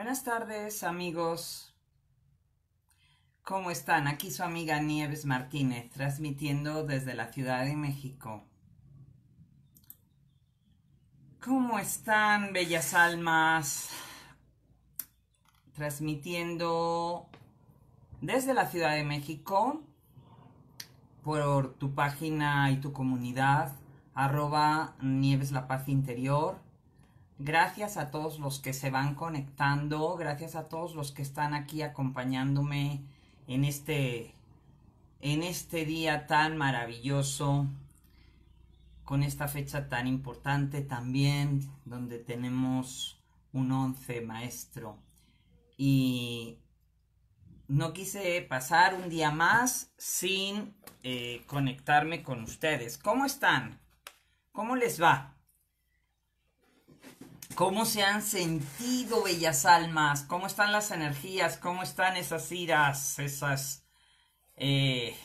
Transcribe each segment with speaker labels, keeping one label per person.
Speaker 1: Buenas tardes amigos. ¿Cómo están? Aquí su amiga Nieves Martínez, transmitiendo desde la Ciudad de México. ¿Cómo están, bellas almas? Transmitiendo desde la Ciudad de México por tu página y tu comunidad, arroba Nieves La Paz Interior Gracias a todos los que se van conectando, gracias a todos los que están aquí acompañándome en este en este día tan maravilloso con esta fecha tan importante también donde tenemos un once maestro y no quise pasar un día más sin eh, conectarme con ustedes. ¿Cómo están? ¿Cómo les va? ¿Cómo se han sentido, bellas almas? ¿Cómo están las energías? ¿Cómo están esas iras? Esas. Eh,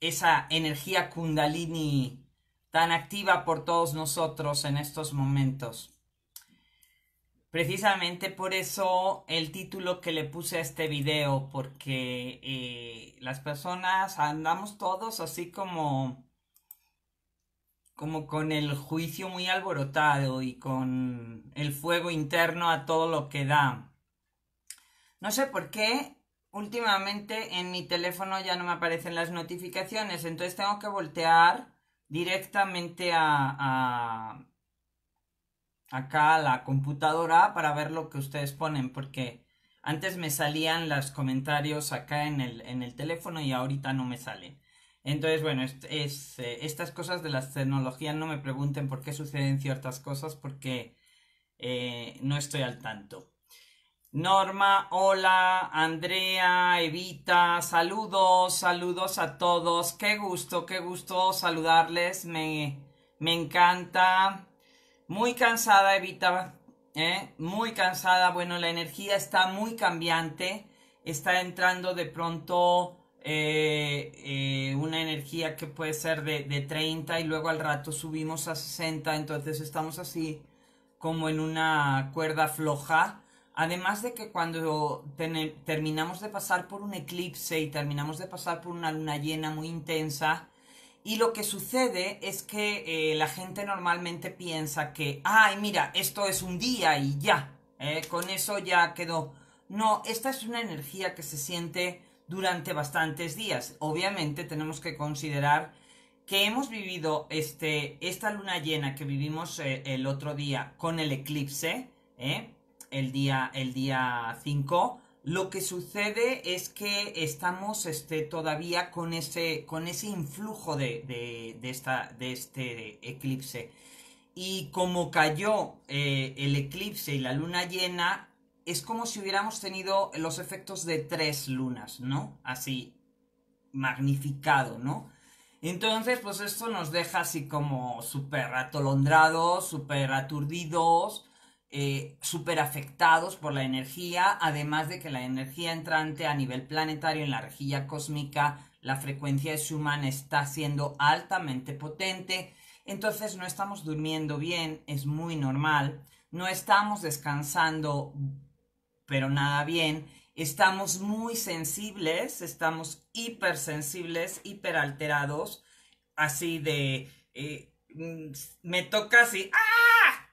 Speaker 1: esa energía kundalini tan activa por todos nosotros en estos momentos. Precisamente por eso el título que le puse a este video, porque eh, las personas andamos todos así como como con el juicio muy alborotado y con el fuego interno a todo lo que da. No sé por qué últimamente en mi teléfono ya no me aparecen las notificaciones, entonces tengo que voltear directamente a, acá a la computadora para ver lo que ustedes ponen, porque antes me salían los comentarios acá en el, en el teléfono y ahorita no me sale entonces, bueno, es, eh, estas cosas de las tecnologías no me pregunten por qué suceden ciertas cosas porque eh, no estoy al tanto. Norma, hola, Andrea, Evita, saludos, saludos a todos. Qué gusto, qué gusto saludarles, me, me encanta. Muy cansada, Evita, ¿eh? muy cansada. Bueno, la energía está muy cambiante, está entrando de pronto eh, eh, una energía que puede ser de, 30 y luego al rato subimos a 60, entonces estamos así como en una cuerda floja. Además de que cuando terminamos de pasar por un eclipse y terminamos de pasar por una luna llena muy intensa, y lo que sucede es que eh, la gente normalmente piensa que, ay, mira, esto es un día y ya, con eso ya quedó. No, esta es una energía que se siente durante bastantes días. Obviamente tenemos que considerar que hemos vivido este, esta luna llena que vivimos eh, el otro día con el eclipse, ¿eh? el día el día 5, lo que sucede es que estamos este, todavía con ese, con ese influjo de, de, esta, de este eclipse. Y como cayó eh, el eclipse y la luna llena, es como si hubiéramos tenido los efectos de tres lunas, ¿no? Así, magnificado, ¿no? Entonces, pues esto nos deja así como súper atolondrados, súper aturdidos, eh, súper afectados por la energía, además de que la energía entrante a nivel planetario en la rejilla cósmica, la frecuencia de Schumann está siendo altamente potente, entonces no estamos durmiendo bien, es muy normal, no estamos descansando pero nada bien. Estamos muy sensibles, estamos hipersensibles, hiperalterados, así de, eh, mm, me toca así, ¡ah!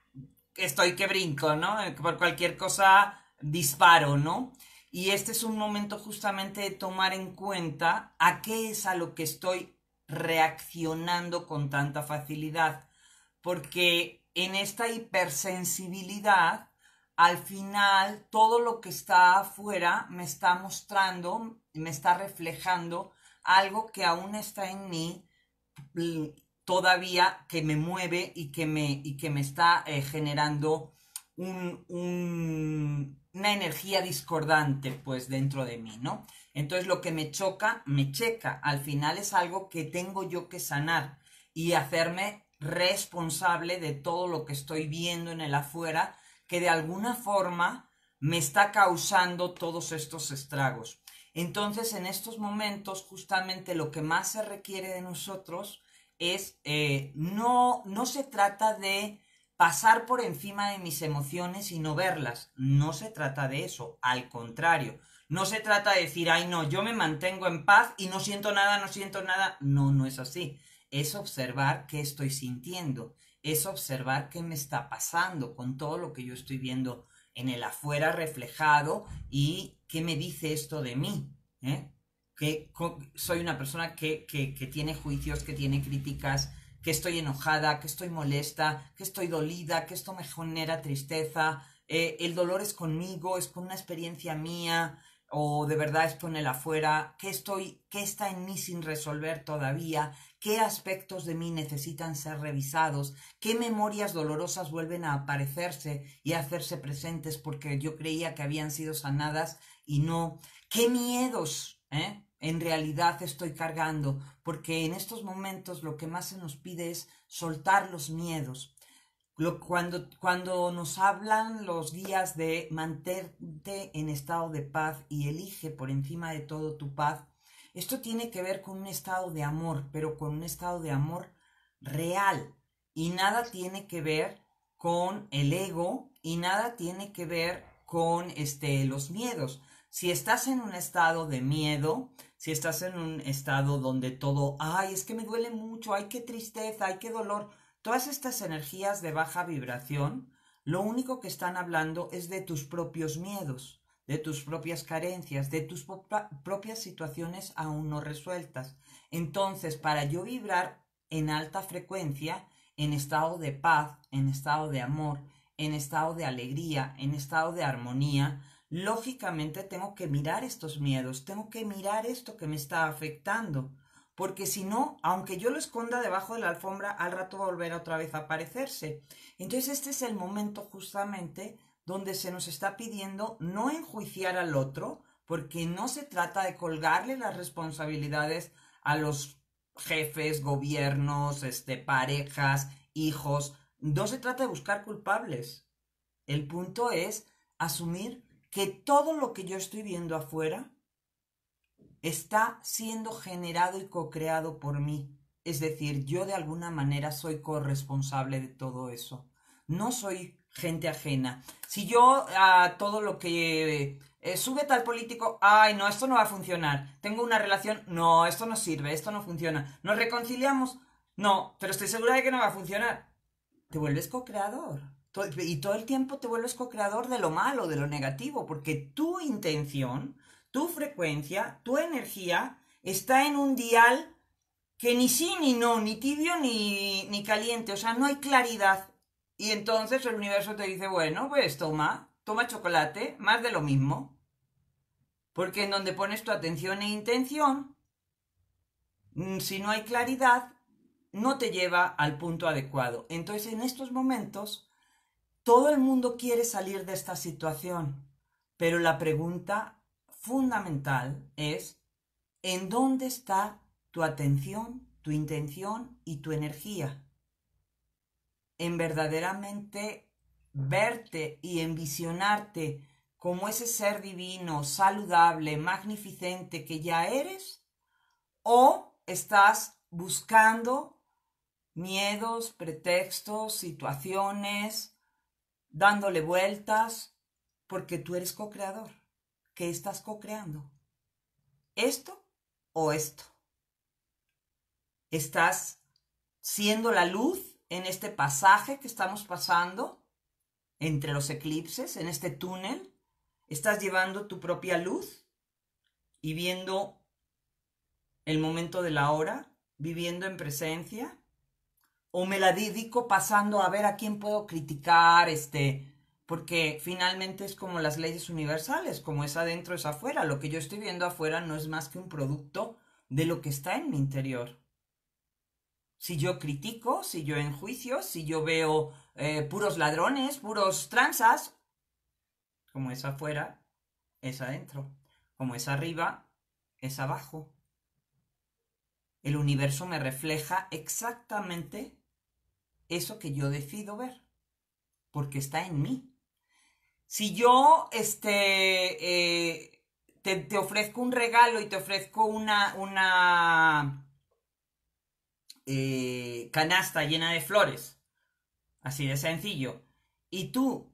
Speaker 1: Estoy que brinco, ¿no? Por cualquier cosa disparo, ¿no? Y este es un momento justamente de tomar en cuenta a qué es a lo que estoy reaccionando con tanta facilidad, porque en esta hipersensibilidad al final todo lo que está afuera me está mostrando, me está reflejando algo que aún está en mí mm, todavía que me mueve y que me, y que me está eh, generando una energía discordante pues dentro de mí, ¿no? Entonces lo que me choca, me checa. Al final es algo que tengo yo que sanar y hacerme responsable de todo lo que estoy viendo en el afuera que de alguna forma me está causando todos estos estragos. Entonces, en estos momentos, justamente lo que más se requiere de nosotros es, eh, no, no se trata de pasar por encima de mis emociones y no verlas. No se trata de eso, al contrario. No se trata de decir, ay no, yo me mantengo en paz y no siento nada, no siento nada. No, no es así. Es observar qué estoy sintiendo es observar qué me está pasando con todo lo que yo estoy viendo en el afuera reflejado y qué me dice esto de mí. ¿eh? Que soy una persona que, tiene juicios, que tiene críticas, que estoy enojada, que estoy molesta, que estoy dolida, que esto me genera tristeza, eh, el dolor es conmigo, es con una experiencia mía, o de verdad es en afuera, qué estoy, qué está en mí sin resolver todavía, qué aspectos de mí necesitan ser revisados, qué memorias dolorosas vuelven a aparecerse y a hacerse presentes porque yo creía que habían sido sanadas y no, qué miedos, eh, En realidad estoy cargando, porque en estos momentos lo que más se nos pide es soltar los miedos, cuando, cuando nos hablan los guías de mantenerte en estado de paz y elige por encima de todo tu paz, esto tiene que ver con un estado de amor, pero con un estado de amor real. Y nada tiene que ver con el ego y nada tiene que ver con este, los miedos. Si estás en un estado de miedo, si estás en un estado donde todo, ay, es que me duele mucho, ay, qué tristeza, ay, qué dolor, Todas estas energías de baja vibración, lo único que están hablando es de tus propios miedos, de tus propias carencias, de tus propias situaciones aún no resueltas. Entonces, para yo vibrar en alta frecuencia, en estado de paz, en estado de amor, en estado de alegría, en estado de armonía, lógicamente tengo que mirar estos miedos, tengo que mirar esto que me está afectando porque si no, aunque yo lo esconda debajo de la alfombra, al rato va a volver otra vez a aparecerse. Entonces este es el momento justamente donde se nos está pidiendo no enjuiciar al otro, porque no se trata de colgarle las responsabilidades a los jefes, gobiernos, este, parejas, hijos. No se trata de buscar culpables. El punto es asumir que todo lo que yo estoy viendo afuera está siendo generado y co-creado por mí. Es decir, yo de alguna manera soy corresponsable de todo eso. No soy gente ajena. Si yo a todo lo que eh, sube tal político, ay, no, esto no va a funcionar. Tengo una relación, no, esto no sirve, esto no funciona. ¿Nos reconciliamos? No, pero estoy segura de que no va a funcionar. Te vuelves co-creador. Y todo el tiempo te vuelves co-creador de lo malo, de lo negativo, porque tu intención tu frecuencia, tu energía está en un dial que ni sí ni no, ni tibio ni, caliente, o sea, no hay claridad. Y entonces el universo te dice, bueno, pues toma, toma chocolate, más de lo mismo. Porque en donde pones tu atención e intención, mm, si no hay claridad, no te lleva al punto adecuado. Entonces, en estos momentos, todo el mundo quiere salir de esta situación, pero la pregunta fundamental es en dónde está tu atención, tu intención y tu energía. En verdaderamente verte y envisionarte como ese ser divino, saludable, magnificente que ya eres, o estás buscando miedos, pretextos, situaciones, dándole vueltas, porque tú eres co-creador. ¿Qué estás co-creando? ¿Esto o esto? ¿Estás siendo la luz en este pasaje que estamos pasando entre los eclipses, en este túnel? ¿Estás llevando tu propia luz y viendo el momento de la hora, viviendo en presencia? ¿O me la dedico pasando a ver a quién puedo criticar, este, porque finalmente es como las leyes universales, como es adentro es afuera, lo que yo estoy viendo afuera no es más que un producto de lo que está en mi interior. Si yo critico, si yo enjuicio, si yo veo eh, puros ladrones, puros tranzas, como es afuera, es adentro, como es arriba, es abajo. El universo me refleja exactamente eso que yo decido ver, porque está en mí. Si yo este, eh, te, ofrezco un regalo y te ofrezco una, eh, canasta llena de flores, así de sencillo, y tú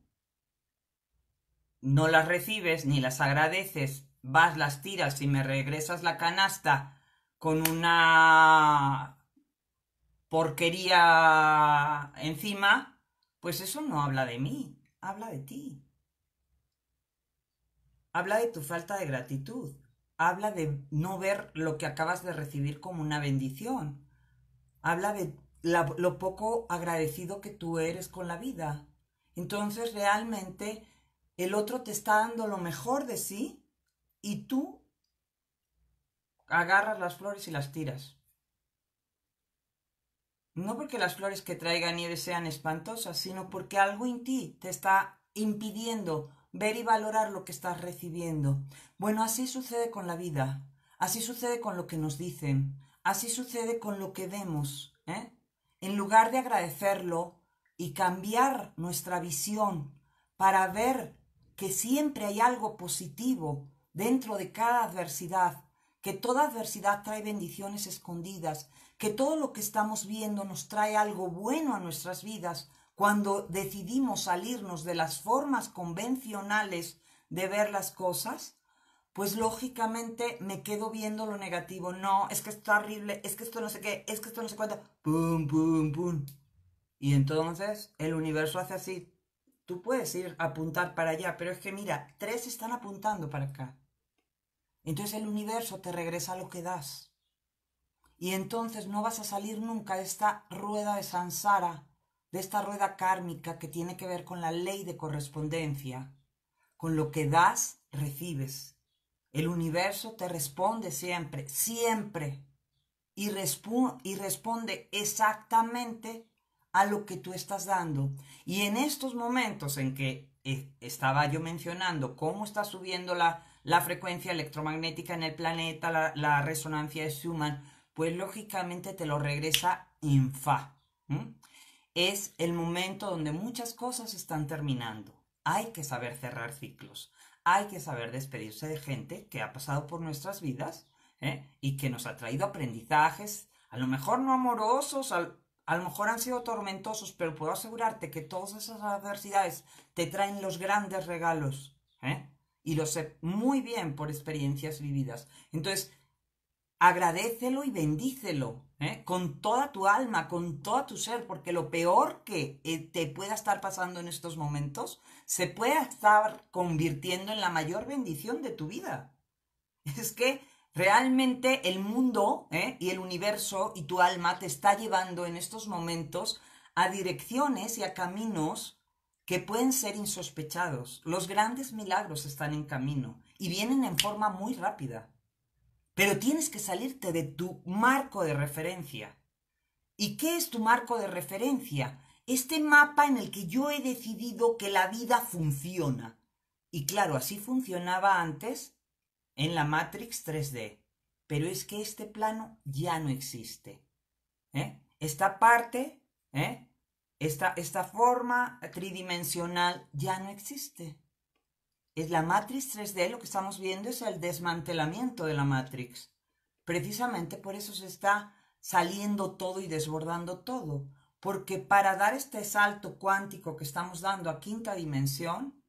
Speaker 1: no las recibes ni las agradeces, vas, las tiras y me regresas la canasta con una porquería encima, pues eso no habla de mí, habla de ti habla de tu falta de gratitud, habla de no ver lo que acabas de recibir como una bendición, habla de lo poco agradecido que tú eres con la vida. Entonces realmente el otro te está dando lo mejor de sí y tú agarras las flores y las tiras. No porque las flores que traigan nieve sean espantosas, sino porque algo en ti te está impidiendo ver y valorar lo que estás recibiendo. Bueno, así sucede con la vida, así sucede con lo que nos dicen, así sucede con lo que vemos. ¿eh? En lugar de agradecerlo y cambiar nuestra visión para ver que siempre hay algo positivo dentro de cada adversidad, que toda adversidad trae bendiciones escondidas, que todo lo que estamos viendo nos trae algo bueno a nuestras vidas, cuando decidimos salirnos de las formas convencionales de ver las cosas, pues lógicamente me quedo viendo lo negativo. No, es que esto es horrible, es que esto no sé qué, es que esto no sé cuánto. Pum, pum, pum. Y entonces el universo hace así. Tú puedes ir a apuntar para allá, pero es que mira, tres están apuntando para acá. Entonces el universo te regresa lo que das. Y entonces no vas a salir nunca de esta rueda de sansara de esta rueda kármica que tiene que ver con la ley de correspondencia. Con lo que das, recibes. El universo te responde siempre, siempre. Y, responde exactamente a lo que tú estás dando. Y en estos momentos en que eh, estaba yo mencionando cómo está subiendo la, la frecuencia electromagnética en el planeta, la, resonancia de Schumann, pues lógicamente te lo regresa en Fa es el momento donde muchas cosas están terminando. Hay que saber cerrar ciclos, hay que saber despedirse de gente que ha pasado por nuestras vidas ¿eh? y que nos ha traído aprendizajes, a lo mejor no amorosos, a lo mejor han sido tormentosos, pero puedo asegurarte que todas esas adversidades te traen los grandes regalos. ¿eh? Y lo sé muy bien por experiencias vividas. Entonces, agradécelo y bendícelo ¿eh? con toda tu alma, con todo tu ser, porque lo peor que eh, te pueda estar pasando en estos momentos se puede estar convirtiendo en la mayor bendición de tu vida. Es que realmente el mundo ¿eh? y el universo y tu alma te está llevando en estos momentos a direcciones y a caminos que pueden ser insospechados. Los grandes milagros están en camino y vienen en forma muy rápida. Pero tienes que salirte de tu marco de referencia. ¿Y qué es tu marco de referencia? Este mapa en el que yo he decidido que la vida funciona. Y claro, así funcionaba antes en la Matrix 3D. Pero es que este plano ya no existe. ¿eh? Esta parte, ¿eh? esta forma tridimensional ya no existe es la matriz 3D, lo que estamos viendo es el desmantelamiento de la matrix. Precisamente por eso se está saliendo todo y desbordando todo, porque para dar este salto cuántico que estamos dando a quinta dimensión,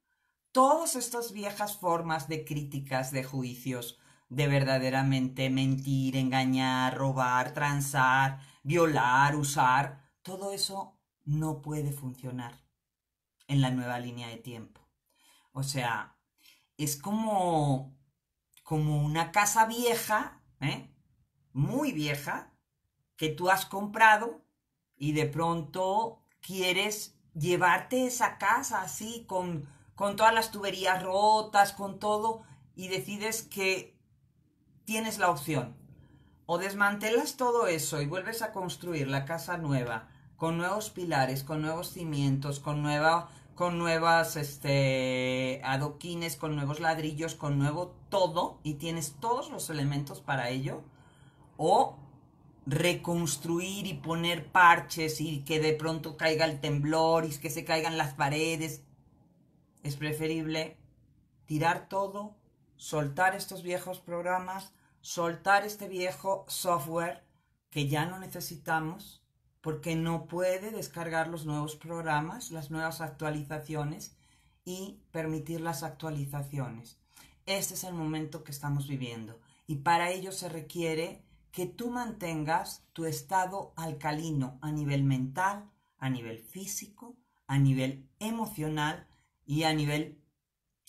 Speaker 1: todas estas viejas formas de críticas, de juicios, de verdaderamente mentir, engañar, robar, transar, violar, usar, todo eso no puede funcionar en la nueva línea de tiempo. O sea, es como, como una casa vieja, ¿eh? muy vieja, que tú has comprado y de pronto quieres llevarte esa casa así, con, con todas las tuberías rotas, con todo, y decides que tienes la opción. O desmantelas todo eso y vuelves a construir la casa nueva, con nuevos pilares, con nuevos cimientos, con nueva con nuevas este, adoquines, con nuevos ladrillos, con nuevo todo, y tienes todos los elementos para ello, o reconstruir y poner parches y que de pronto caiga el temblor y que se caigan las paredes. Es preferible tirar todo, soltar estos viejos programas, soltar este viejo software que ya no necesitamos porque no puede descargar los nuevos programas, las nuevas actualizaciones y permitir las actualizaciones. Este es el momento que estamos viviendo y para ello se requiere que tú mantengas tu estado alcalino a nivel mental, a nivel físico, a nivel emocional y a nivel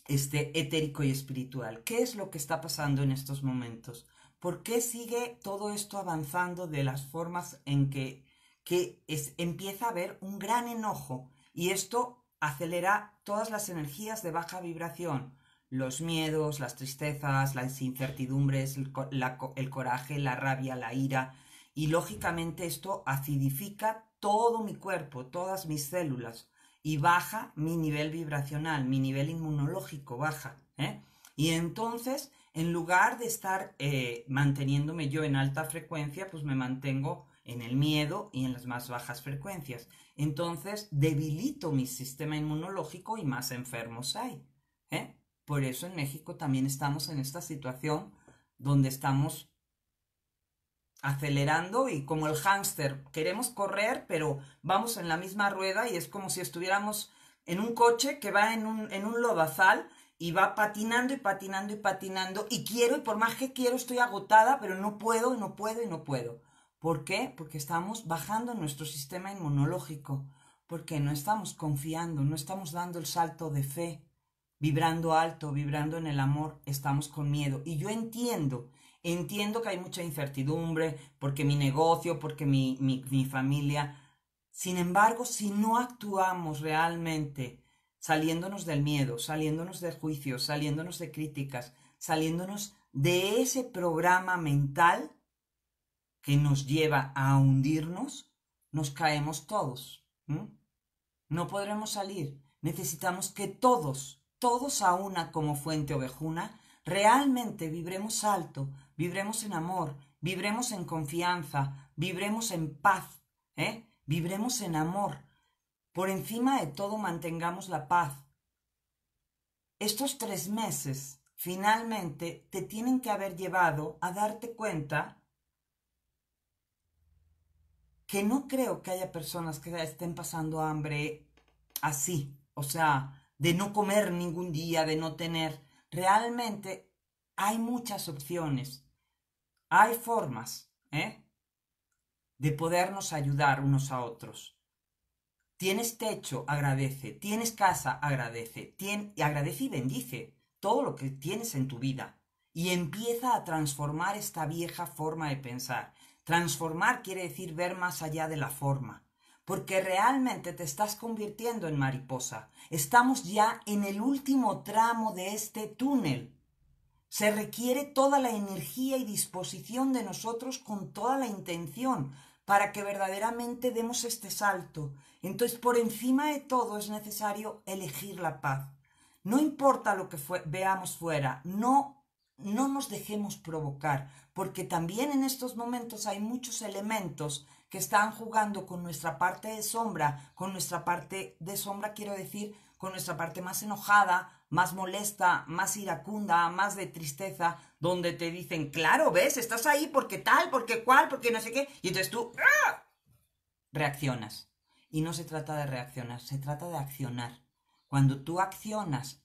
Speaker 1: este, etérico y espiritual. ¿Qué es lo que está pasando en estos momentos? ¿Por qué sigue todo esto avanzando de las formas en que que empieza a haber un gran enojo y esto acelera todas las energías de baja vibración, los miedos, las tristezas, las incertidumbres, el, coraje, la rabia, la ira y lógicamente esto acidifica todo mi cuerpo, todas mis células y baja mi nivel vibracional, mi nivel inmunológico baja. ¿eh? Y entonces, en lugar de estar eh, manteniéndome yo en alta frecuencia, pues me mantengo en el miedo y en las más bajas frecuencias. Entonces debilito mi sistema inmunológico y más enfermos hay. ¿eh? Por eso en México también estamos en esta situación donde estamos acelerando y como el hámster, queremos correr, pero vamos en la misma rueda y es como si estuviéramos en un coche que va en un, en un lodazal y va patinando y patinando y patinando y quiero y por más que quiero estoy agotada, pero no puedo y no puedo y no puedo. ¿Por qué? Porque estamos bajando nuestro sistema inmunológico, porque no estamos confiando, no estamos dando el salto de fe, vibrando alto, vibrando en el amor, estamos con miedo. Y yo entiendo, entiendo que hay mucha incertidumbre, porque mi negocio, porque mi, mi, familia. Sin embargo, si no actuamos realmente saliéndonos del miedo, saliéndonos del juicio, saliéndonos de críticas, saliéndonos de ese programa mental, que nos lleva a hundirnos, nos caemos todos. No podremos salir. Necesitamos que todos, todos a una como fuente ovejuna, realmente vibremos alto, vibremos en amor, vibremos en confianza, vibremos en paz, ¿eh? vibremos en amor. Por encima de todo mantengamos la paz. Estos tres meses finalmente te tienen que haber llevado a darte cuenta que no creo que haya personas que estén pasando hambre así, o sea, de no comer ningún día, de no tener. Realmente hay muchas opciones, hay formas ¿eh? de podernos ayudar unos a otros. Tienes techo, agradece. Tienes casa, agradece. Y agradece y bendice todo lo que tienes en tu vida. Y empieza a transformar esta vieja forma de pensar. Transformar quiere decir ver más allá de la forma, porque realmente te estás convirtiendo en mariposa. Estamos ya en el último tramo de este túnel. Se requiere toda la energía y disposición de nosotros con toda la intención para que verdaderamente demos este salto. Entonces, por encima de todo es necesario elegir la paz. No importa lo que veamos fuera, no no nos dejemos provocar, porque también en estos momentos hay muchos elementos que están jugando con nuestra parte de sombra, con nuestra parte de sombra quiero decir, con nuestra parte más enojada, más molesta, más iracunda, más de tristeza, donde te dicen, claro, ves, estás ahí porque tal, porque cual, porque no sé qué, y entonces tú ¡ah! reaccionas. Y no se trata de reaccionar, se trata de accionar. Cuando tú accionas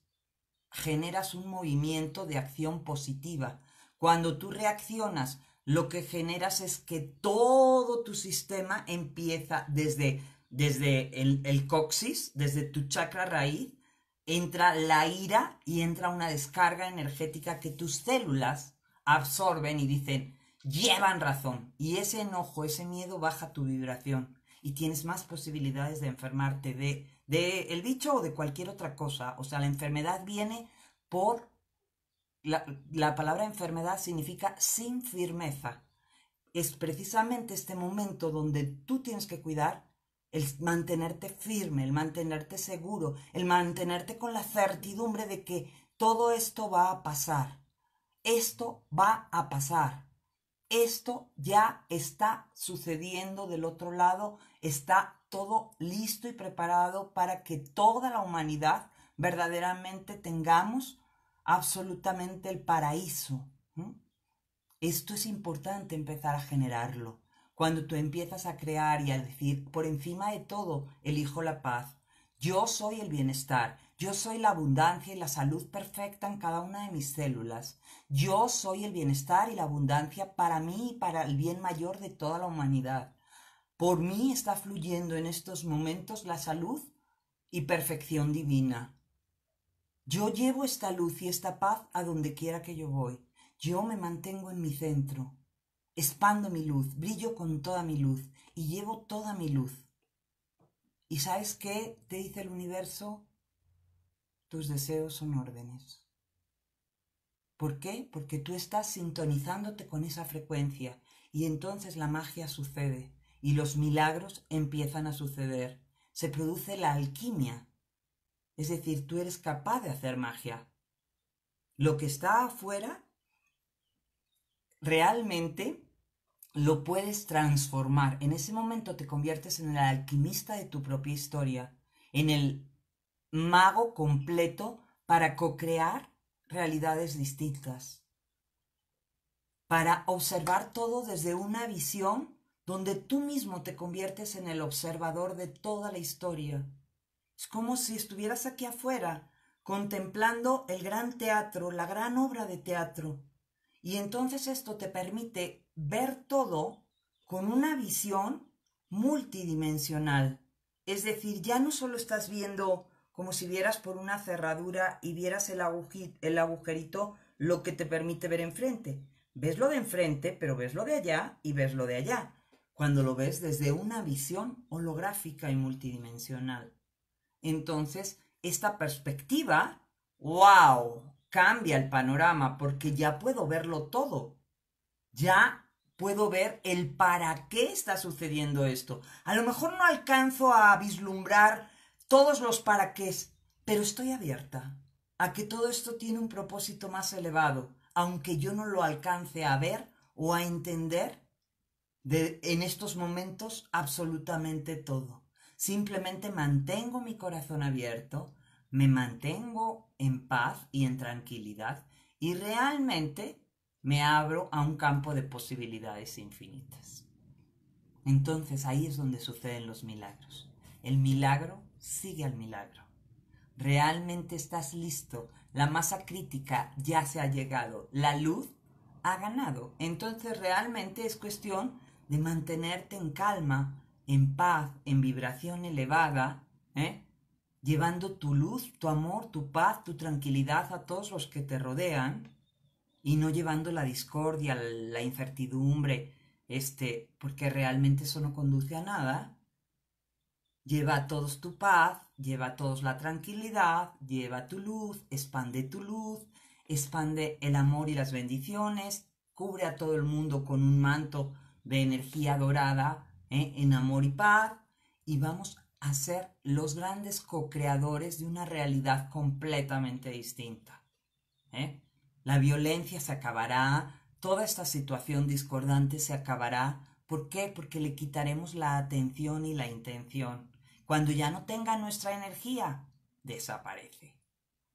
Speaker 1: generas un movimiento de acción positiva. Cuando tú reaccionas, lo que generas es que todo tu sistema empieza desde, desde el, el coxis, desde tu chakra raíz, entra la ira y entra una descarga energética que tus células absorben y dicen, llevan razón. Y ese enojo, ese miedo baja tu vibración y tienes más posibilidades de enfermarte de del bicho o de cualquier otra cosa. O sea, la enfermedad viene por... La, la palabra enfermedad significa sin firmeza. Es precisamente este momento donde tú tienes que cuidar el mantenerte firme, el mantenerte seguro, el mantenerte con la certidumbre de que todo esto va a pasar. Esto va a pasar. Esto ya está sucediendo del otro lado está todo listo y preparado para que toda la humanidad verdaderamente tengamos absolutamente el paraíso. Esto es importante empezar a generarlo. Cuando tú empiezas a crear y a decir, por encima de todo, elijo la paz, yo soy el bienestar, yo soy la abundancia y la salud perfecta en cada una de mis células. Yo soy el bienestar y la abundancia para mí y para el bien mayor de toda la humanidad. Por mí está fluyendo en estos momentos la salud y perfección divina. Yo llevo esta luz y esta paz a donde quiera que yo voy. Yo me mantengo en mi centro. Expando mi luz, brillo con toda mi luz y llevo toda mi luz. ¿Y sabes qué te dice el universo? Tus deseos son órdenes. ¿Por qué? Porque tú estás sintonizándote con esa frecuencia y entonces la magia sucede y los milagros empiezan a suceder. Se produce la alquimia. Es decir, tú eres capaz de hacer magia. Lo que está afuera realmente lo puedes transformar. En ese momento te conviertes en el alquimista de tu propia historia, en el mago completo para co-crear realidades distintas, para observar todo desde una visión donde tú mismo te conviertes en el observador de toda la historia. Es como si estuvieras aquí afuera, contemplando el gran teatro, la gran obra de teatro. Y entonces esto te permite ver todo con una visión multidimensional. Es decir, ya no solo estás viendo como si vieras por una cerradura y vieras el, agujerito lo que te permite ver enfrente. Ves lo de enfrente, pero ves lo de allá y ves lo de allá cuando lo ves desde una visión holográfica y multidimensional. Entonces, esta perspectiva, wow, cambia el panorama porque ya puedo verlo todo. Ya puedo ver el para qué está sucediendo esto. A lo mejor no alcanzo a vislumbrar todos los para qué, pero estoy abierta a que todo esto tiene un propósito más elevado, aunque yo no lo alcance a ver o a entender en estos momentos absolutamente todo. Simplemente mantengo mi corazón abierto, me mantengo en paz y en tranquilidad y realmente me abro a un campo de posibilidades infinitas. Entonces ahí es donde suceden los milagros. El milagro sigue al milagro. Realmente estás listo, la masa crítica ya se ha llegado, la luz ha ganado. Entonces realmente es cuestión de mantenerte en calma, en paz, en vibración elevada, ¿eh? llevando tu luz, tu amor, tu paz, tu tranquilidad a todos los que te rodean y no llevando la discordia, la incertidumbre, este, porque realmente eso no conduce a nada. Lleva a todos tu paz, lleva a todos la tranquilidad, lleva tu luz, expande tu luz, expande el amor y las bendiciones, cubre a todo el mundo con un manto de energía dorada ¿eh? en amor y paz y vamos a ser los grandes co-creadores de una realidad completamente distinta. ¿eh? La violencia se acabará, toda esta situación discordante se acabará. ¿Por qué? Porque le quitaremos la atención y la intención. Cuando ya no tenga nuestra energía, desaparece.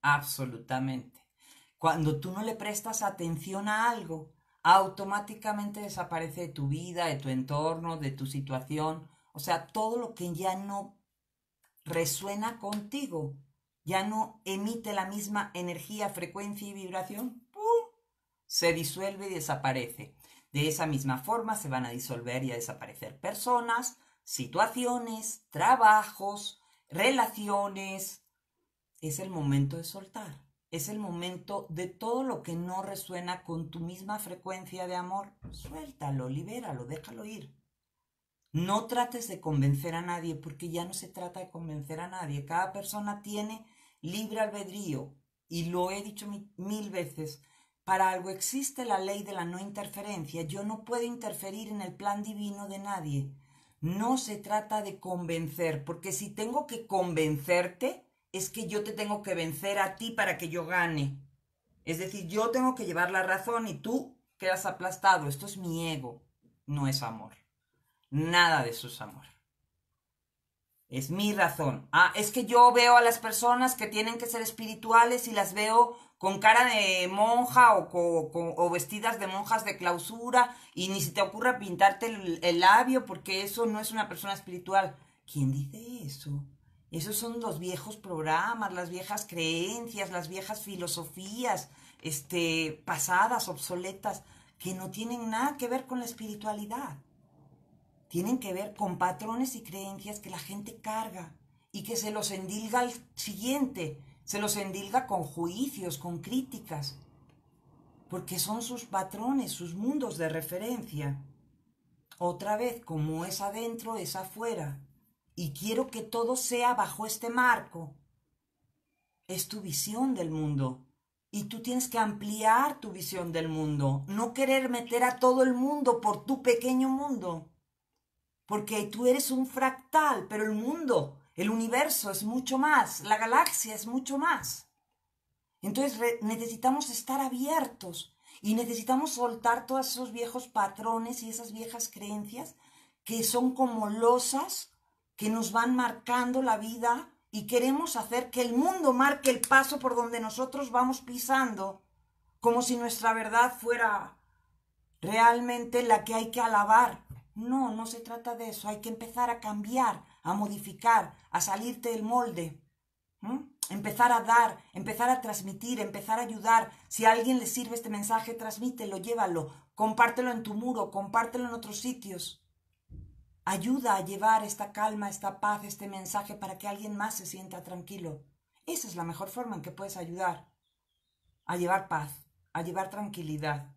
Speaker 1: Absolutamente. Cuando tú no le prestas atención a algo, automáticamente desaparece de tu vida, de tu entorno, de tu situación, o sea, todo lo que ya no resuena contigo, ya no emite la misma energía, frecuencia y vibración, ¡pum! se disuelve y desaparece. De esa misma forma se van a disolver y a desaparecer personas, situaciones, trabajos, relaciones. Es el momento de soltar es el momento de todo lo que no resuena con tu misma frecuencia de amor. Suéltalo, libéralo, déjalo ir. No trates de convencer a nadie, porque ya no se trata de convencer a nadie. Cada persona tiene libre albedrío, y lo he dicho mil veces. Para algo existe la ley de la no interferencia. Yo no puedo interferir en el plan divino de nadie. No se trata de convencer, porque si tengo que convencerte, es que yo te tengo que vencer a ti para que yo gane. Es decir, yo tengo que llevar la razón y tú quedas aplastado. Esto es mi ego, no es amor. Nada de eso es amor. Es mi razón. Ah, es que yo veo a las personas que tienen que ser espirituales y las veo con cara de monja o, vestidas de monjas de clausura y ni se te ocurra pintarte el, el labio porque eso no es una persona espiritual. ¿Quién dice eso? Esos son los viejos programas, las viejas creencias, las viejas filosofías, este, pasadas, obsoletas, que no tienen nada que ver con la espiritualidad. Tienen que ver con patrones y creencias que la gente carga y que se los endilga al siguiente, se los endilga con juicios, con críticas, porque son sus patrones, sus mundos de referencia. Otra vez, como es adentro, es afuera y quiero que todo sea bajo este marco. Es tu visión del mundo. Y tú tienes que ampliar tu visión del mundo, no querer meter a todo el mundo por tu pequeño mundo. Porque tú eres un fractal, pero el mundo, el universo es mucho más, la galaxia es mucho más. Entonces necesitamos estar abiertos y necesitamos soltar todos esos viejos patrones y esas viejas creencias que son como losas que nos van marcando la vida y queremos hacer que el mundo marque el paso por donde nosotros vamos pisando, como si nuestra verdad fuera realmente la que hay que alabar. No, no se trata de eso. Hay que empezar a cambiar, a modificar, a salirte del molde. Empezar a dar, empezar a transmitir, empezar a ayudar. Si a alguien le sirve este mensaje, transmítelo, llévalo, compártelo en tu muro, compártelo en otros sitios. Ayuda a llevar esta calma, esta paz, este mensaje para que alguien más se sienta tranquilo. Esa es la mejor forma en que puedes ayudar. A llevar paz, a llevar tranquilidad.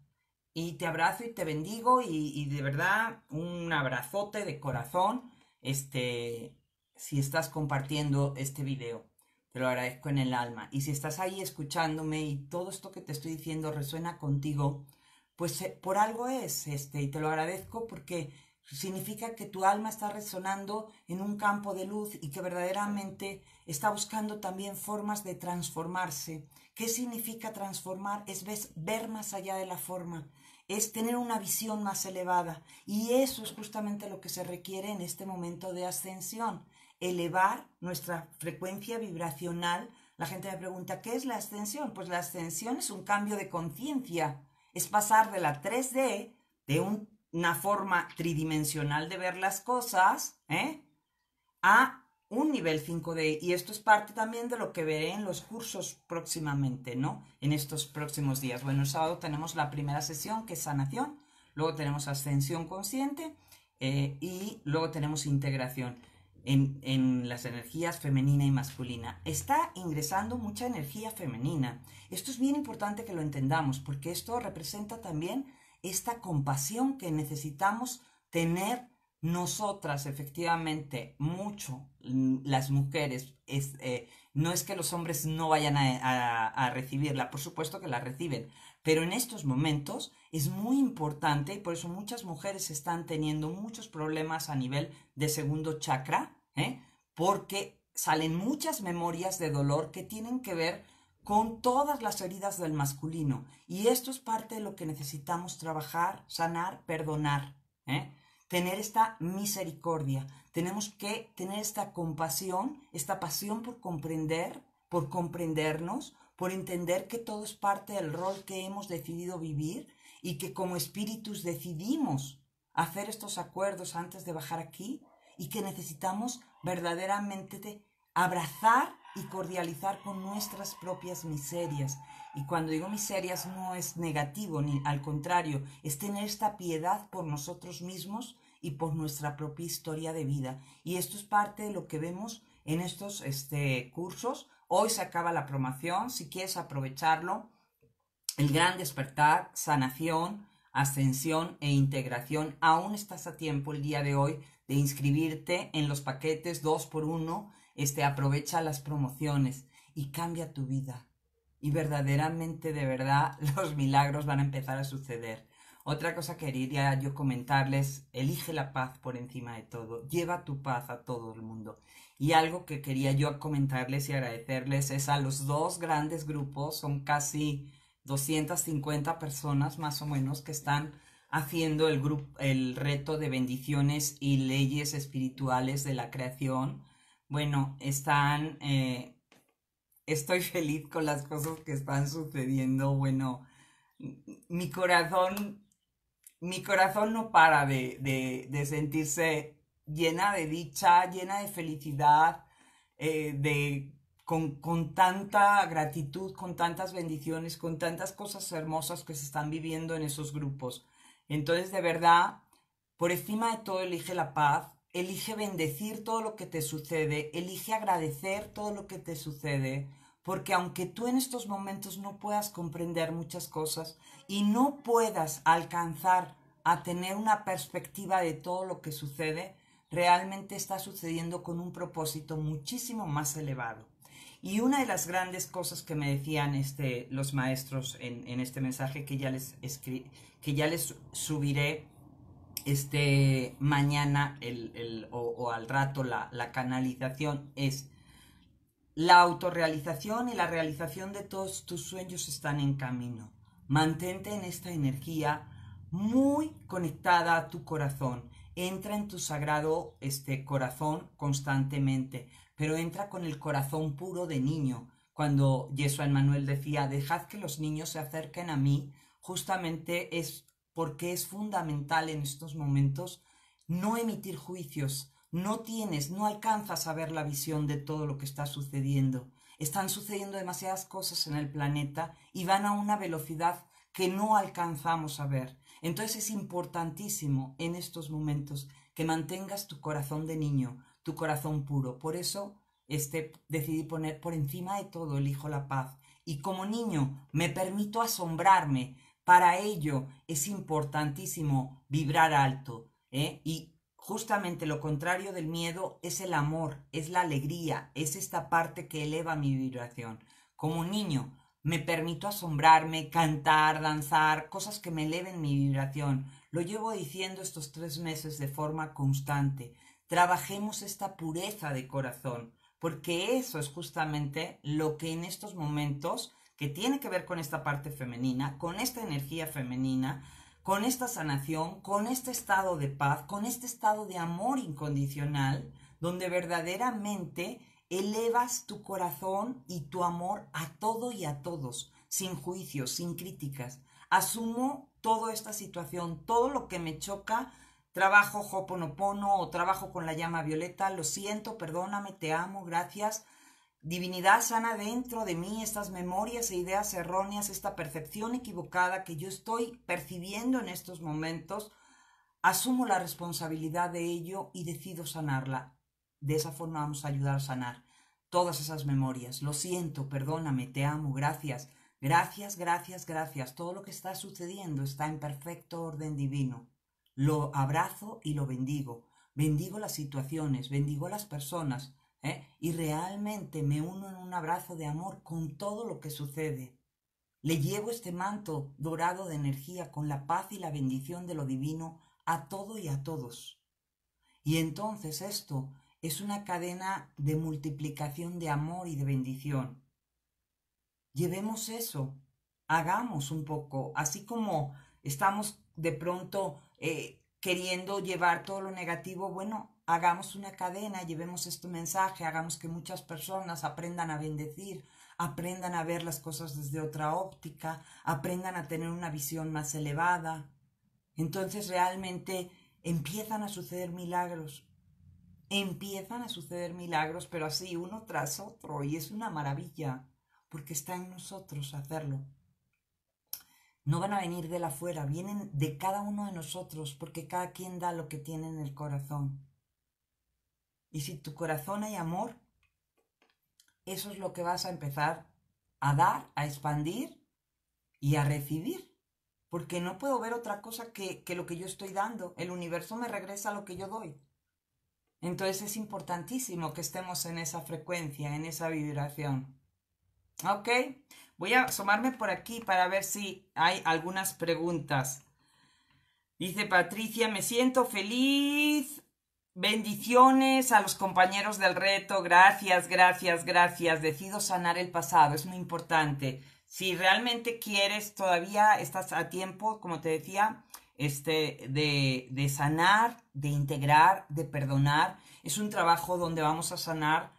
Speaker 1: Y te abrazo y te bendigo y, de verdad un abrazote de corazón este, si estás compartiendo este video. Te lo agradezco en el alma. Y si estás ahí escuchándome y todo esto que te estoy diciendo resuena contigo, pues eh, por algo es este. Y te lo agradezco porque significa que tu alma está resonando en un campo de luz y que verdaderamente está buscando también formas de transformarse. ¿Qué significa transformar? Es ver más allá de la forma, es tener una visión más elevada. Y eso es justamente lo que se requiere en este momento de ascensión, elevar nuestra frecuencia vibracional. La gente me pregunta, ¿qué es la ascensión? Pues la ascensión es un cambio de conciencia, es pasar de la 3D, de un una forma tridimensional de ver las cosas ¿eh? a un nivel 5D. Y esto es parte también de lo que veré en los cursos próximamente, ¿no? En estos próximos días. Bueno, el sábado tenemos la primera sesión, que es sanación, luego tenemos ascensión consciente eh, y luego tenemos integración. En, en, las energías femenina y masculina. Está ingresando mucha energía femenina. Esto es bien importante que lo entendamos porque esto representa también esta compasión que necesitamos tener nosotras, efectivamente, mucho, mm, las mujeres, eh, no es que los hombres no vayan a, recibirla, por supuesto que la reciben, pero en estos momentos es muy importante y por eso muchas mujeres están teniendo muchos problemas a nivel de segundo chakra, ¿eh? porque salen muchas memorias de dolor que tienen que ver con todas las heridas del masculino. Y esto es parte de lo que necesitamos trabajar, sanar, perdonar. ¿eh? Tener esta misericordia. Tenemos que tener esta compasión, esta pasión por comprender, por comprendernos, por entender que todo es parte del rol que hemos decidido vivir y que como espíritus decidimos hacer estos acuerdos antes de bajar aquí y que necesitamos verdaderamente abrazar y cordializar con nuestras propias miserias. Y cuando digo miserias no es negativo, ni al contrario, es tener esta piedad por nosotros mismos y por nuestra propia historia de vida. Y esto es parte de lo que vemos en estos este, cursos. Hoy se acaba la promoción, si quieres aprovecharlo, el gran despertar, sanación, ascensión e integración. Aún estás a tiempo el día de hoy de inscribirte en los paquetes 2 por 1 este, aprovecha las promociones y cambia tu vida. Y verdaderamente, de verdad, los milagros van a empezar a suceder. Otra cosa que quería yo comentarles, elige la paz por encima de todo, lleva tu paz a todo el mundo. Y algo que quería yo comentarles y agradecerles es a los dos grandes grupos, son casi 250 personas más o menos que están haciendo el, grupo, el reto de bendiciones y leyes espirituales de la creación bueno, están... Eh, estoy feliz con las cosas que están sucediendo. Bueno, mi corazón... Mi corazón no para de, sentirse llena de dicha, llena de felicidad, eh, de, con, con, tanta gratitud, con tantas bendiciones, con tantas cosas hermosas que se están viviendo en esos grupos. Entonces, de verdad, por encima de todo, elige la paz, Elige bendecir todo lo que te sucede, elige agradecer todo lo que te sucede, porque aunque tú en estos momentos no puedas comprender muchas cosas y no puedas alcanzar a tener una perspectiva de todo lo que sucede, realmente está sucediendo con un propósito muchísimo más elevado. Y una de las grandes cosas que me decían este, los maestros en, este mensaje que ya, les que ya les subiré este, mañana o, al rato la, canalización es la autorrealización y la realización de todos tus sueños están en camino. Mantente en esta energía muy conectada a tu corazón. Entra en tu sagrado este, corazón constantemente, pero entra con el corazón puro de niño. Cuando Yeshua Manuel decía, dejad que los niños se acerquen a mí, justamente es porque es fundamental en estos momentos no emitir juicios. No tienes, no alcanzas a ver la visión de todo lo que está sucediendo. Están sucediendo demasiadas cosas en el planeta y van a una velocidad que no alcanzamos a ver. Entonces es importantísimo en estos momentos que mantengas tu corazón de niño, tu corazón puro. Por eso este, decidí poner por encima de todo el Hijo la paz. Y como niño me permito asombrarme, para ello es importantísimo vibrar alto ¿eh? y justamente lo contrario del miedo es el amor, es la alegría, es esta parte que eleva mi vibración. Como niño, me permito asombrarme, cantar, danzar, cosas que me eleven mi vibración. Lo llevo diciendo estos tres meses de forma constante. Trabajemos esta pureza de corazón, porque eso es justamente lo que en estos momentos que tiene que ver con esta parte femenina, con esta energía femenina, con esta sanación, con este estado de paz, con este estado de amor incondicional, donde verdaderamente elevas tu corazón y tu amor a todo y a todos, sin juicios, sin críticas. Asumo toda esta situación, todo lo que me choca, trabajo hoponopono o trabajo con la llama violeta, lo siento, perdóname, te amo, gracias, Divinidad sana dentro de mí estas memorias e ideas erróneas, esta percepción equivocada que yo estoy percibiendo en estos momentos, asumo la responsabilidad de ello y decido sanarla. De esa forma vamos a ayudar a sanar todas esas memorias. Lo siento, perdóname, te amo, gracias, gracias, gracias, gracias. Todo lo que está sucediendo está en perfecto orden divino. Lo abrazo y lo bendigo. Bendigo las situaciones, bendigo las personas ¿eh? y realmente me uno en un abrazo de amor con todo lo que sucede. Le llevo este manto dorado de energía con la paz y la bendición de lo divino a todo y a todos. Y entonces esto es una cadena de multiplicación de amor y de bendición. Llevemos eso, hagamos un poco, así como estamos de pronto eh, queriendo llevar todo lo negativo, bueno, hagamos una cadena, llevemos este mensaje, hagamos que muchas personas aprendan a bendecir, aprendan a ver las cosas desde otra óptica, aprendan a tener una visión más elevada. Entonces realmente empiezan a suceder milagros, empiezan a suceder milagros, pero así uno tras otro, y es una maravilla, porque está en nosotros hacerlo. No van a venir de la fuera, vienen de cada uno de nosotros, porque cada quien da lo que tiene en el corazón. Y si tu corazón hay amor, eso es lo que vas a empezar a dar, a expandir y a recibir. Porque no puedo ver otra cosa que, que lo que yo estoy dando. El universo me regresa lo que yo doy. Entonces es importantísimo que estemos en esa frecuencia, en esa vibración. Ok, voy a asomarme por aquí para ver si hay algunas preguntas. Dice Patricia, me siento feliz Bendiciones a los compañeros del reto, gracias, gracias, gracias. Decido sanar el pasado, es muy importante. Si realmente quieres, todavía estás a tiempo, como te decía, este, de, de sanar, de integrar, de perdonar. Es un trabajo donde vamos a sanar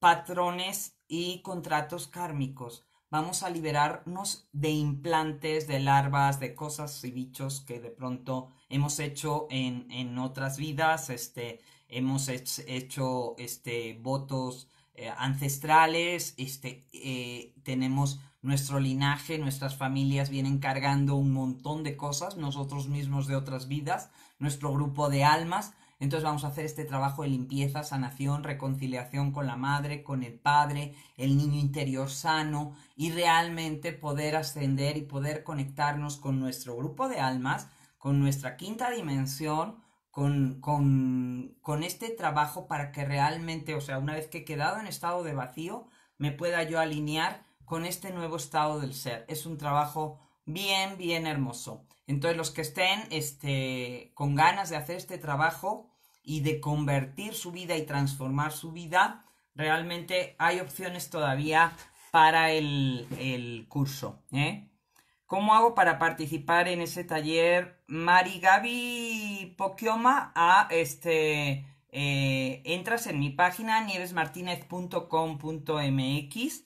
Speaker 1: patrones y contratos kármicos vamos a liberarnos de implantes, de larvas, de cosas y bichos que de pronto hemos hecho en, otras vidas, este, hemos hecho este, votos eh, ancestrales, este, eh, tenemos nuestro linaje, nuestras familias vienen cargando un montón de cosas, nosotros mismos de otras vidas, nuestro grupo de almas, entonces vamos a hacer este trabajo de limpieza, sanación, reconciliación con la madre, con el padre, el niño interior sano y realmente poder ascender y poder conectarnos con nuestro grupo de almas, con nuestra quinta dimensión, con, con, este trabajo para que realmente, o sea, una vez que he quedado en estado de vacío, me pueda yo alinear con este nuevo estado del ser. Es un trabajo bien, bien hermoso. Entonces, los que estén este, con ganas de hacer este trabajo, y de convertir su vida y transformar su vida, realmente hay opciones todavía para el, curso. ¿eh? ¿Cómo hago para participar en ese taller? Mari Gaby Poquioma, a este, eh, entras en mi página nievesmartinez.com.mx.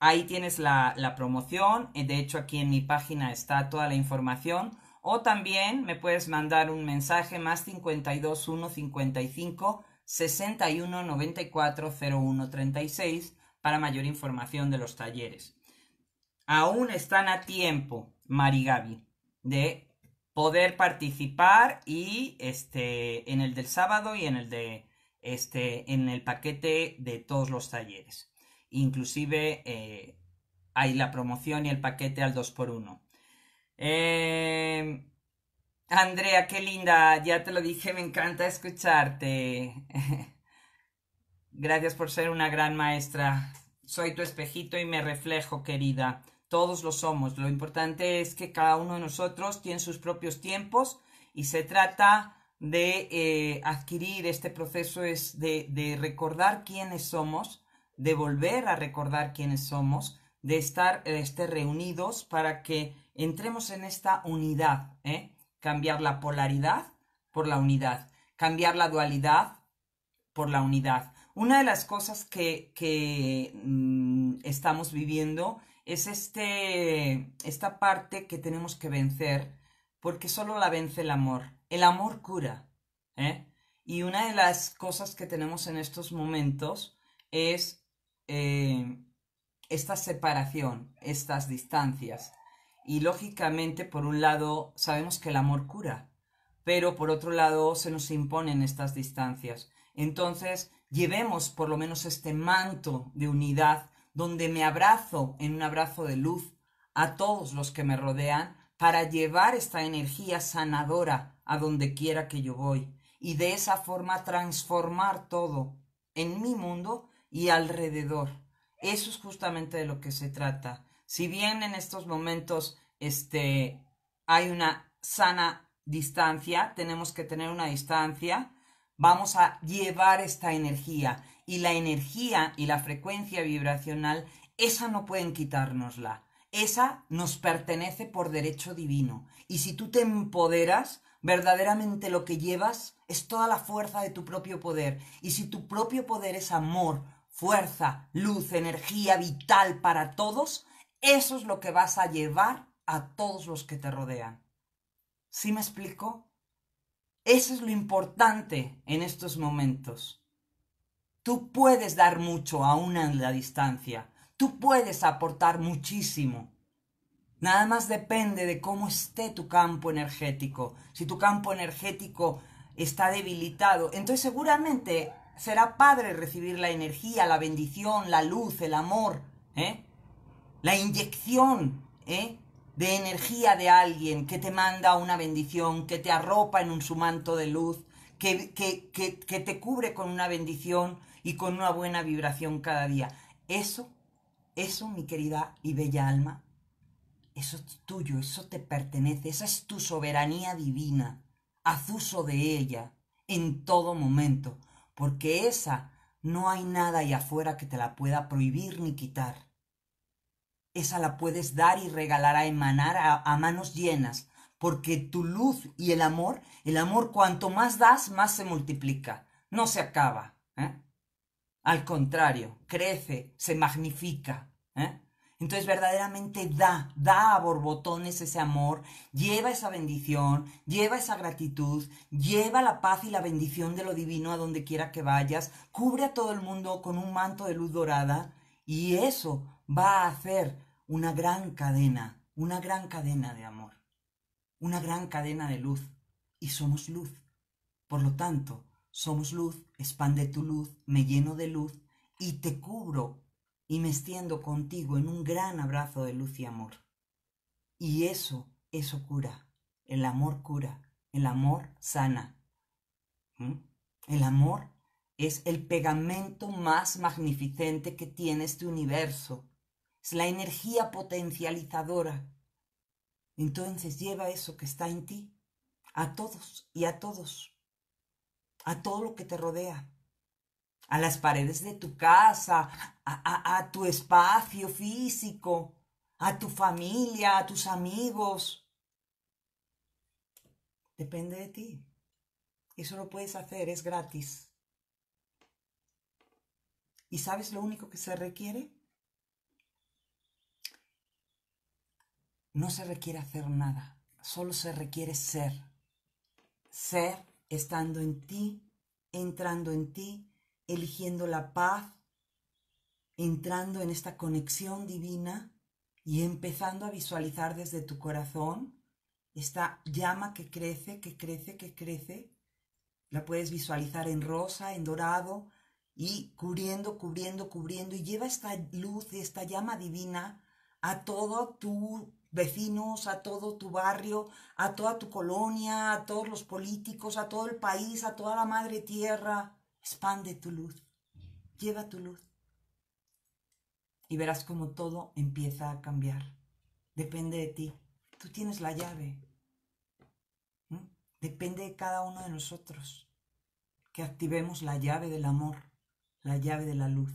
Speaker 1: Ahí tienes la, la promoción. De hecho, aquí en mi página está toda la información o también me puedes mandar un mensaje más 52 155 61 94 01 36 para mayor información de los talleres. Aún están a tiempo, Gaby, de poder participar y este en el del sábado y en el de este en el paquete de todos los talleres. Inclusive eh, hay la promoción y el paquete al 2x1. Em, Andrea, qué linda, ya te lo dije, me encanta escucharte. Gracias por ser una gran maestra. Soy tu espejito y me reflejo, querida. Todos lo somos. Lo importante es que cada uno de nosotros tiene sus propios tiempos y se trata de eh, adquirir este proceso es de, recordar quiénes somos, de volver a recordar quiénes somos, de estar eh, este, reunidos para que Entremos en esta unidad, ¿eh? Cambiar la polaridad por la unidad, cambiar la dualidad por la unidad. Una de las cosas que, que mm, estamos viviendo es este, esta parte que tenemos que vencer, porque solo la vence el amor. El amor cura. ¿eh? Y una de las cosas que tenemos en estos momentos es eh, esta separación, estas distancias. Y lógicamente, por un lado, sabemos que el amor cura, pero por otro lado, se nos imponen estas distancias. Entonces, llevemos por lo menos este manto de unidad donde me abrazo en un abrazo de luz a todos los que me rodean para llevar esta energía sanadora a donde quiera que yo voy y de esa forma transformar todo en mi mundo y alrededor. Eso es justamente de lo que se trata. Si bien en estos momentos este, hay una sana distancia, tenemos que tener una distancia, vamos a llevar esta energía y la energía y la frecuencia vibracional, esa no pueden quitárnosla, esa nos pertenece por derecho divino y si tú te empoderas, verdaderamente lo que llevas es toda la fuerza de tu propio poder y si tu propio poder es amor, fuerza, luz, energía vital para todos, eso es lo que vas a llevar a todos los que te rodean. ¿Sí me explico? Eso es lo importante en estos momentos. Tú puedes dar mucho aún en la distancia. Tú puedes aportar muchísimo. Nada más depende de cómo esté tu campo energético. Si tu campo energético está debilitado, entonces seguramente será padre recibir la energía, la bendición, la luz, el amor, ¿eh? la inyección ¿eh? de energía de alguien que te manda una bendición, que te arropa en un su manto de luz, que, que, que te cubre con una bendición y con una buena vibración cada día. Eso, eso, mi querida y bella alma, eso es tuyo, eso te pertenece, esa es tu soberanía divina. Haz uso de ella en todo momento, porque esa no hay nada ahí afuera que te la pueda prohibir ni quitar esa la puedes dar y regalar a emanar a, manos llenas, porque tu luz y el amor, el amor cuanto más das, más se multiplica, no se acaba. ¿eh? Al contrario, crece, se magnifica. ¿eh? Entonces verdaderamente da, da a borbotones ese amor, lleva esa bendición, lleva esa gratitud, lleva la paz y la bendición de lo divino a donde quiera que vayas, cubre a todo el mundo con un manto de luz dorada y eso va a hacer una gran cadena, una gran cadena de amor, una gran cadena de luz. Y somos luz. Por lo tanto, somos luz, expande tu luz, me lleno de luz y te cubro y me extiendo contigo en un gran abrazo de luz y amor. Y eso, eso cura. El amor cura. El amor sana. ¿Mm? El amor es el pegamento más magnificente que tiene este universo es la energía potencializadora. Entonces lleva eso que está en ti a todos y a todos, a todo lo que te rodea, a las paredes de tu casa, a, a tu espacio físico, a tu familia, a tus amigos. Depende de ti. Eso lo puedes hacer, es gratis. ¿Y sabes lo único que se requiere? No se requiere hacer nada, solo se requiere ser. Ser estando en ti, entrando en ti, eligiendo la paz, entrando en esta conexión divina y empezando a visualizar desde tu corazón esta llama que crece, que crece, que crece. La puedes visualizar en rosa, en dorado y cubriendo, cubriendo, cubriendo y lleva esta luz, y esta llama divina a todo tu vecinos, a todo tu barrio, a toda tu colonia, a todos los políticos, a todo el país, a toda la madre tierra. Expande tu luz, lleva tu luz. Y verás como todo empieza a cambiar. Depende de ti. Tú tienes la llave. Depende de cada uno de nosotros que activemos la llave del amor, la llave de la luz.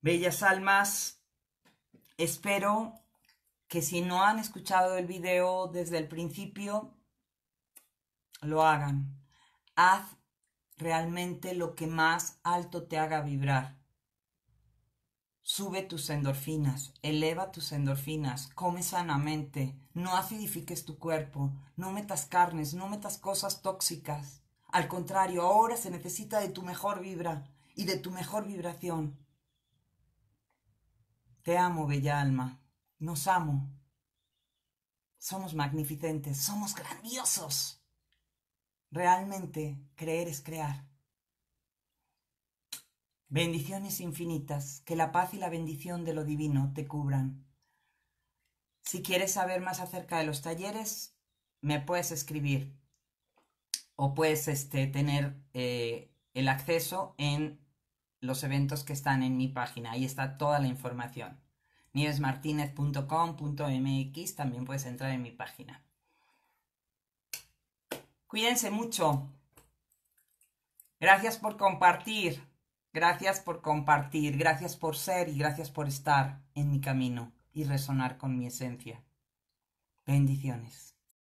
Speaker 1: Bellas almas, Espero que si no han escuchado el video desde el principio, lo hagan. Haz realmente lo que más alto te haga vibrar. Sube tus endorfinas, eleva tus endorfinas, come sanamente, no acidifiques tu cuerpo, no metas carnes, no metas cosas tóxicas. Al contrario, ahora se necesita de tu mejor vibra y de tu mejor vibración. Te amo, bella alma. Nos amo. Somos magnificentes, somos grandiosos. Realmente creer es crear. Bendiciones infinitas, que la paz y la bendición de lo divino te cubran. Si quieres saber más acerca de los talleres, me puedes escribir o puedes este, tener eh, el acceso en los eventos que están en mi página. Ahí está toda la información. Nievesmartinez.com.mx también puedes entrar en mi página. Cuídense mucho. Gracias por compartir. Gracias por compartir. Gracias por ser y gracias por estar en mi camino y resonar con mi esencia. Bendiciones.